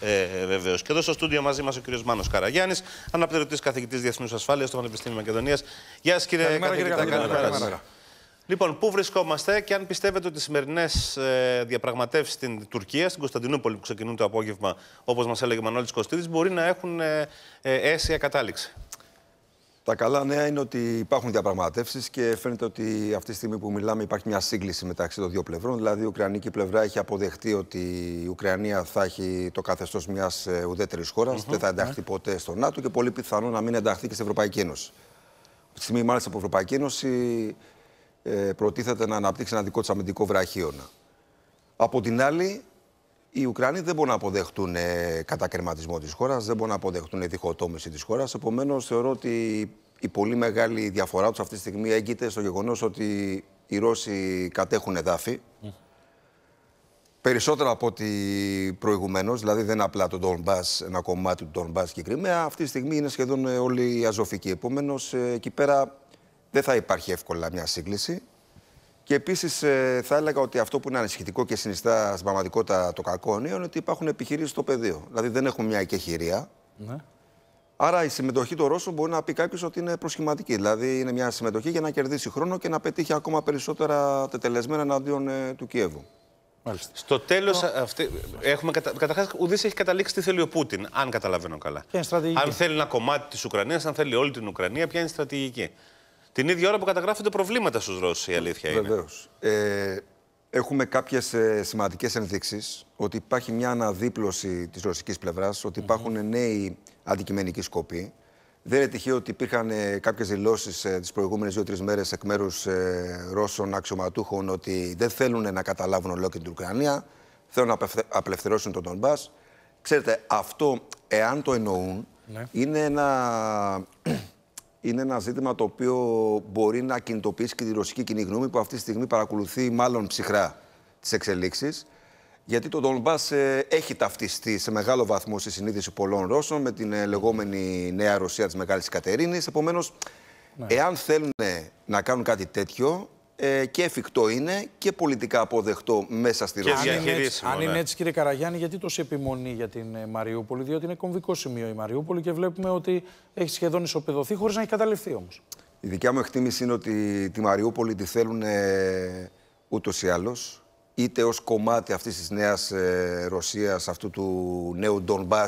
Ε, Βεβαίως. Και εδώ στο στούντιο μαζί μας ο κ. Μάνος Καραγιάννης, αναπληρωτής καθηγητής Διεθνούς Ασφάλειας στο Πανεπιστήμιο Μακεδονίας. Γεια σας, κύριε Καραγιάννη. Καλημέρα. Λοιπόν, πού βρισκόμαστε και αν πιστεύετε ότι οι σημερινές ε, διαπραγματεύσεις στην Τουρκία, στην Κωνσταντινούπολη που ξεκινούν το απόγευμα, όπως μας έλεγε ο Μανώλης μπορεί να έχουν ε, ε, αίσια κατάληξη. Τα καλά νέα είναι ότι υπάρχουν διαπραγματεύσεις και φαίνεται ότι αυτή τη στιγμή που μιλάμε υπάρχει μια σύγκληση μεταξύ των δύο πλευρών. Δηλαδή, η Ουκρανική πλευρά έχει αποδεχτεί ότι η Ουκρανία θα έχει το καθεστώς μιας ε, ουδέτερης χώρας, δεν θα ναι. ενταχθεί yeah. ποτέ στο ΝΑΤΟ και πολύ πιθανό να μην ενταχθεί και στην Ευρωπαϊκή Ένωση. Τη στιγμή, μάλιστα, η Ευρωπαϊκή Ένωση ε, προτίθεται να αναπτύξει ένα δικό της αμυντικό βραχίωνα. Από την άλλη, οι Ουκρανοί δεν μπορούν να αποδεχτούν ε, κατακαιρματισμό της χώρας, δεν μπορούν να αποδεχτούν διχοτόμηση της χώρας. Επομένως, θεωρώ ότι η πολύ μεγάλη διαφορά τους αυτή τη στιγμή έγκυται στο γεγονός ότι οι Ρώσοι κατέχουν εδάφη. Περισσότερο από ότι προηγουμένως, δηλαδή δεν απλά το Ντομπά, ένα κομμάτι του Ντομπά και η Κρυμαία. Αυτή τη στιγμή είναι σχεδόν ε, όλοι οι Αζωφικοί. Επομένως, ε, εκεί πέρα δεν θα υπάρχει εύκολα μια σύγκληση. Και επίσης ε, θα έλεγα ότι αυτό που είναι ανησυχητικό και συνιστά στην πραγματικότητα το κακό είναι ότι υπάρχουν επιχειρήσεις στο πεδίο. Δηλαδή δεν έχουν μια εκεχηρία. Ναι. Άρα η συμμετοχή των Ρώσων μπορεί να πει κάποιος ότι είναι προσχηματική. Δηλαδή είναι μια συμμετοχή για να κερδίσει χρόνο και να πετύχει ακόμα περισσότερα τετελεσμένα εναντίον ε, του Κιέβου. Μάλιστα. Στο τέλος, έχουμε κατα... καταρχάς ουδής έχει καταλήξει τι θέλει ο Πούτιν, αν καταλαβαίνω καλά. Αν θέλει ένα κομμάτι της Ουκρανίας, αν θέλει όλη την Ουκρανία, ποια είναι η στρατηγική. Την ίδια ώρα που καταγράφονται προβλήματα στους Ρώσους, η αλήθεια είναι. Βεβαίως. Ε, έχουμε κάποιες σημαντικές ενδείξεις ότι υπάρχει μια αναδίπλωση της ρωσικής πλευράς, ότι υπάρχουν νέοι αντικειμενικοί σκοποί. Δεν είναι τυχαίο ότι υπήρχαν ε, κάποιες κάποιε δηλώσεις ε, τις προηγούμενες δύο-τρει μέρες εκ μέρους ε, Ρώσων αξιωματούχων ότι δεν θέλουν να καταλάβουν ολόκληρη την Ουκρανία, θέλουν να απελευθερώσουν τον μπά. Ξέρετε, αυτό, εάν το εννοούν, ναι. είναι ένα είναι ένα ζήτημα το οποίο μπορεί να κινητοποιήσει και τη ρωσική κοινή γνώμη που αυτή τη στιγμή παρακολουθεί μάλλον ψυχρά τις εξελίξεις. Γιατί το Ντονμπάς ε, έχει ταυτιστεί σε μεγάλο βαθμό στη συνείδηση πολλών Ρώσων με την ε, λεγόμενη νέα Ρωσία της Μεγάλης Κατερίνης. Επομένως, ναι. εάν θέλουν να κάνουν κάτι τέτοιο, ε, και εφικτό είναι και πολιτικά αποδεκτό μέσα στη Ρωσία. Αν είναι, έτσι, ναι. αν είναι έτσι, κύριε Καραγιάννη, γιατί τόση επιμονή για την ε, Μαριούπολη, διότι είναι κομβικό σημείο η Μαριούπολη και βλέπουμε ότι έχει σχεδόν ισοπεδωθεί χωρίς να έχει καταληφθεί όμως. Η δικιά μου εκτίμηση είναι ότι τη Μαριούπολη τη θέλουν ε, ούτως ή άλλως είτε ως κομμάτι αυτής της νέας ε, Ρωσίας, αυτού του νέου Ντομπά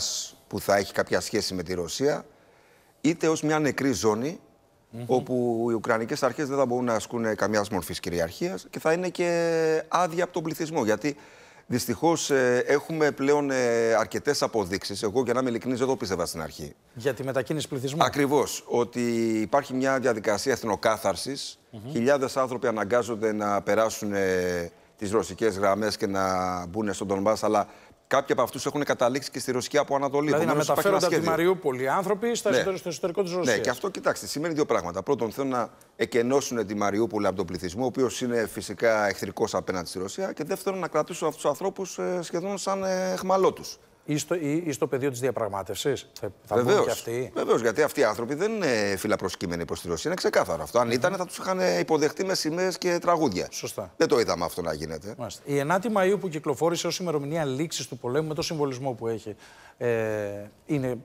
που θα έχει κάποια σχέση με τη Ρωσία, είτε ως μια νεκρή ζώνη ε, ε, Χιλιάδε άνθρωποι αναγκάζονται να ασκουν καμια μορφη κυριαρχια και θα ειναι και αδεια απο τον πληθυσμο γιατι δυστυχω εχουμε πλεον ε αρκετε αποδειξει εγω για να ειμαι ειλικρινη δεν το πιστευα στην αρχη για τη μετακινηση πληθυσμου ακριβω οτι υπαρχει μια διαδικασια εθνοκαθαρση mm χιλιαδε ανθρωποι αναγκαζονται να περασουν ε, τις ρωσικές γραμμές και να μπουν στον Τονμπά. Αλλά Κάποιοι από αυτούς έχουν καταλήξει και στη Ρωσία από Ανατολή. Δηλαδή, Επομένως, να μεταφέρονται από τη Μαριούπολη άνθρωποι στα ναι. στο εσωτερικό της Ρωσία. Ναι, και αυτό κοιτάξτε, σημαίνει δύο πράγματα. Πρώτον, θέλουν να εκενώσουν τη Μαριούπολη από τον πληθυσμό, ο οποίος είναι φυσικά εχθρικός απέναντι στη Ρωσία. Και δεύτερον, να κρατήσουν αυτούς τους ανθρώπους ε, σχεδόν σαν ε, εχμαλώτους ή στο, πεδίο της διαπραγμάτευσης. Θα, βεβαίως, και αυτοί. Βεβαίως, γιατί αυτοί οι άνθρωποι δεν είναι φιλαπροσκύμενοι προς τη Ρωσία. Είναι ξεκάθαρο αυτό. Αν ήταν, θα τους είχαν υποδεχτεί με σημαίες και τραγούδια. Σωστά. Δεν το είδαμε αυτό να γίνεται. Η 9η Μαου που κυκλοφόρησε ως ημερομηνία λήξης του πολέμου με το συμβολισμό που έχει, ε, είναι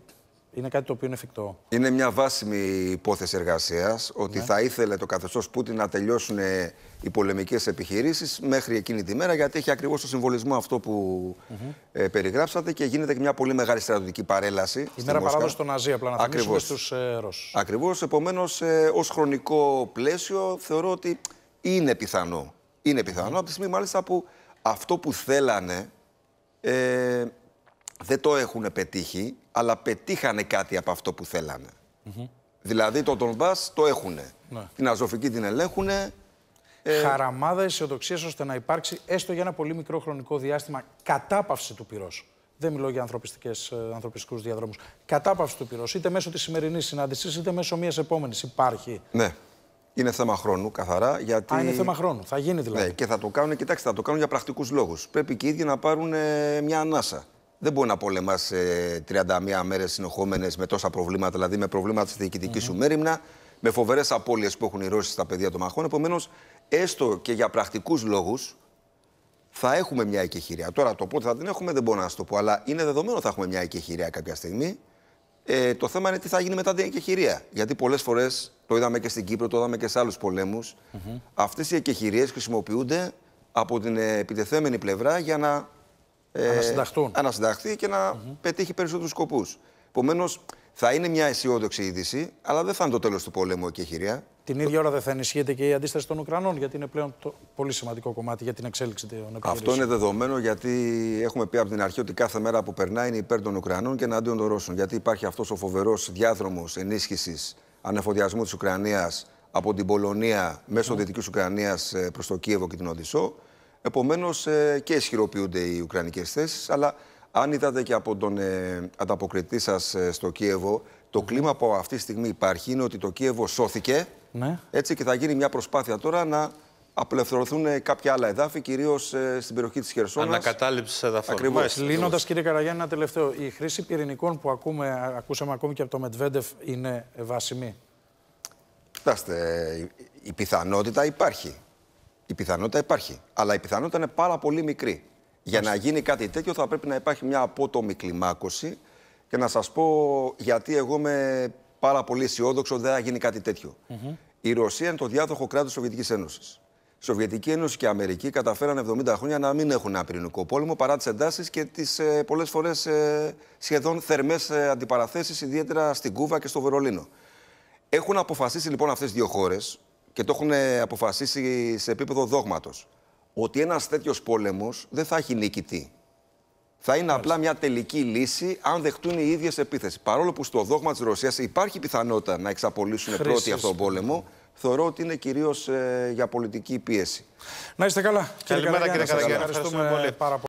είναι κάτι το οποίο είναι εφικτό. Είναι μια βάσιμη υπόθεση εργασίας ότι ναι. θα ήθελε το καθεστώς Πούτιν να τελειώσουν ε, οι πολεμικές επιχειρήσεις μέχρι εκείνη τη μέρα, γιατί έχει ακριβώς το συμβολισμό αυτό που mm περιγράψατε και γίνεται και μια πολύ μεγάλη στρατιωτική παρέλαση. Η μέρα παράδοση των Ναζί, απλά να ακριβώς. στους ε, Ρώσους. Ακριβώς. Επομένως, ε, ως χρονικό πλαίσιο, θεωρώ ότι είναι πιθανό. Είναι πιθανό mm -hmm. από τη στιγμή μάλιστα που αυτό που θέλανε. Ε, δεν το έχουν πετύχει, αλλά πετύχανε κάτι από αυτό που θέλανε. Δηλαδή το τον Μπάς το έχουνε. Ναι. Την Αζωφική την ελέγχουνε. Ε, Χαραμάδα αισιοδοξίας ώστε να υπάρξει έστω για ένα πολύ μικρό χρονικό διάστημα κατάπαυση του πυρός. Δεν μιλώ για ε, ανθρωπιστικούς διαδρόμους. Κατάπαυση του πυρός, είτε μέσω της σημερινής συνάντησης, είτε μέσω μιας επόμενης. Υπάρχει. Ναι. Είναι θέμα χρόνου, καθαρά. Γιατί... Α, είναι θέμα χρόνου. Θα γίνει δηλαδή. Ναι, και θα το κάνουν, κοιτάξτε, θα το κάνουν για πρακτικούς λόγους. Πρέπει και οι ίδιοι να πάρουν ε, μια ανάσα δεν μπορεί να πολεμάς 31 ε, μέρες συνεχόμενες με τόσα προβλήματα, δηλαδή με προβλήματα στη διοικητικής mm-hmm. σου μέρημνα, με φοβερές απώλειες που έχουν οι Ρώσοι στα παιδιά των μαχών. Επομένως, έστω και για πρακτικούς λόγους, θα έχουμε μια εκεχηρία. Τώρα, το πότε θα την έχουμε δεν μπορώ να σου το πω, αλλά είναι δεδομένο θα έχουμε μια εκεχηρία κάποια στιγμή. Ε, το θέμα είναι τι θα γίνει μετά την εκεχηρία. Γιατί πολλές φορές, το είδαμε και στην Κύπρο, το είδαμε και σε άλλους πολέμους, mm-hmm. αυτές οι εκεχηρίες χρησιμοποιούνται από την επιτεθέμενη πλευρά για να ε, ανασυνταχθεί και να πετύχει περισσότερους σκοπούς. Επομένως, θα είναι μια αισιόδοξη είδηση, αλλά δεν θα είναι το τέλος του πολέμου εκεί, χειρία. Την ίδια ώρα δεν θα ενισχύεται και η αντίσταση των Ουκρανών, γιατί είναι πλέον το πολύ σημαντικό κομμάτι για την εξέλιξη των επιχειρήσεων. Αυτό είναι δεδομένο, γιατί έχουμε πει από την αρχή ότι κάθε μέρα που περνάει είναι υπέρ των Ουκρανών και εναντίον των Ρώσων. Γιατί υπάρχει αυτός ο φοβερός διάδρομος ενίσχυσης ανεφοδιασμού της Ουκρανίας από την Πολωνία μέσω mm. Δυτικής Ουκρανίας ε, προς το Κίεβο και την Οδυσσό. Επομένως ε, και ισχυροποιούνται οι Ουκρανικές θέσεις. Αλλά αν είδατε και από τον ε, ανταποκριτή σας ε, στο Κίεβο, το κλίμα που αυτή τη στιγμή υπάρχει είναι ότι το Κίεβο σώθηκε. Ναι. Έτσι και θα γίνει μια προσπάθεια τώρα να απελευθερωθούν κάποια άλλα εδάφη, κυρίως στην περιοχή της Χερσόνας. Ανακατάληψης εδαφών. Ακριβώς. Κλείνοντα, κύριε Καραγιάννη, ένα τελευταίο. Η χρήση πυρηνικών που ακούμε, ακούσαμε ακόμη και από το Μετβέντεφ είναι βάσιμη. Κοιτάξτε, η πιθανότητα υπάρχει. Η πιθανότητα υπάρχει. Αλλά η πιθανότητα είναι πάρα πολύ μικρή. Για να γίνει κάτι τέτοιο θα πρέπει να υπάρχει μια απότομη κλιμάκωση και να σας πω γιατί εγώ είμαι πάρα πολύ αισιόδοξο δεν θα γίνει κάτι τέτοιο. Η Ρωσία είναι το διάδοχο κράτος της Σοβιετικής Ένωσης. Η Σοβιετική Ένωση και η Αμερική καταφέραν 70 χρόνια να μην έχουν ένα πυρηνικό πόλεμο παρά τις εντάσεις και τις ε, πολλές φορές ε, σχεδόν θερμές ε, αντιπαραθέσεις ιδιαίτερα στην Κούβα και στο Βερολίνο. Έχουν αποφασίσει λοιπόν αυτές δύο χώρες και το έχουν αποφασίσει σε επίπεδο δόγματος. Ότι ένας τέτοιος πόλεμος δεν θα έχει νικητή. Θα είναι απλά μια τελική λύση αν δεχτούν οι ίδιες επίθεση. Παρόλο που στο δόγμα της Ρωσίας υπάρχει πιθανότητα να εξαπολύσουν πρώτοι αυτόν τον πόλεμο, θεωρώ ότι είναι κυρίως ε, για πολιτική πίεση. Να είστε καλά. Καλημέρα κύριε πολύ.